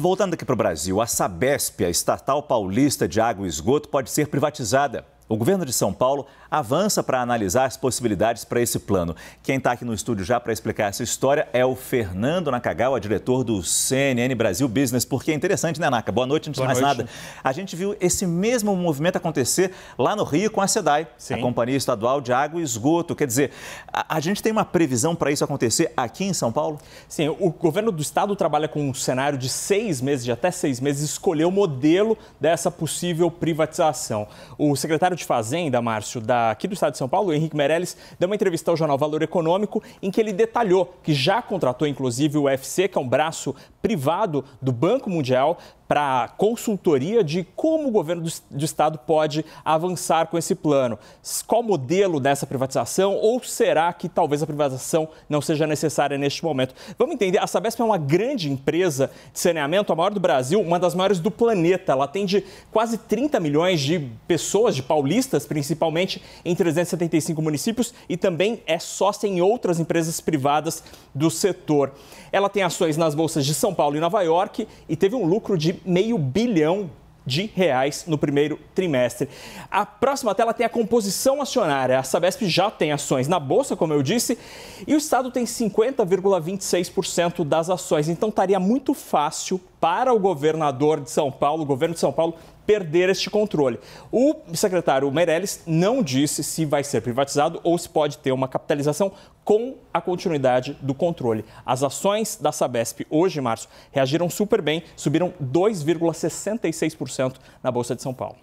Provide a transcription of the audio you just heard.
Voltando aqui para o Brasil, a Sabesp, a estatal paulista de água e esgoto, pode ser privatizada. O governo de São Paulo avança para analisar as possibilidades para esse plano. Quem está aqui no estúdio já para explicar essa história é o Fernando Nakagawa, diretor do CNN Brasil Business, porque é interessante, né, Naka? Boa noite, antes de mais noite. nada. A gente viu esse mesmo movimento acontecer lá no Rio com a SEDAI, Sim. a Companhia Estadual de Água e Esgoto. Quer dizer, a, a gente tem uma previsão para isso acontecer aqui em São Paulo? Sim, o governo do estado trabalha com um cenário de seis meses, de até seis meses, escolher o modelo dessa possível privatização. O secretário de Fazenda, Márcio, daqui do estado de São Paulo, Henrique Meirelles, deu uma entrevista ao jornal Valor Econômico em que ele detalhou que já contratou, inclusive, o UFC, que é um braço privado do Banco Mundial para consultoria de como o governo do, estado pode avançar com esse plano. Qual o modelo dessa privatização ou será que talvez a privatização não seja necessária neste momento? Vamos entender, a Sabesp é uma grande empresa de saneamento, a maior do Brasil, uma das maiores do planeta. Ela atende quase 30 milhões de pessoas, de paulistas principalmente, em 375 municípios e também é sócia em outras empresas privadas do setor. Ela tem ações nas bolsas de São são Paulo e Nova York e teve um lucro de meio bilhão de reais no primeiro trimestre. A próxima tela tem a composição acionária. A Sabesp já tem ações na bolsa, como eu disse, e o Estado tem 50,26% das ações. Então estaria muito fácil para o governador de São Paulo, o governo de São Paulo, perder este controle. O secretário Meirelles não disse se vai ser privatizado ou se pode ter uma capitalização com a continuidade do controle. As ações da Sabesp hoje, março, reagiram super bem, subiram 2,66% na Bolsa de São Paulo.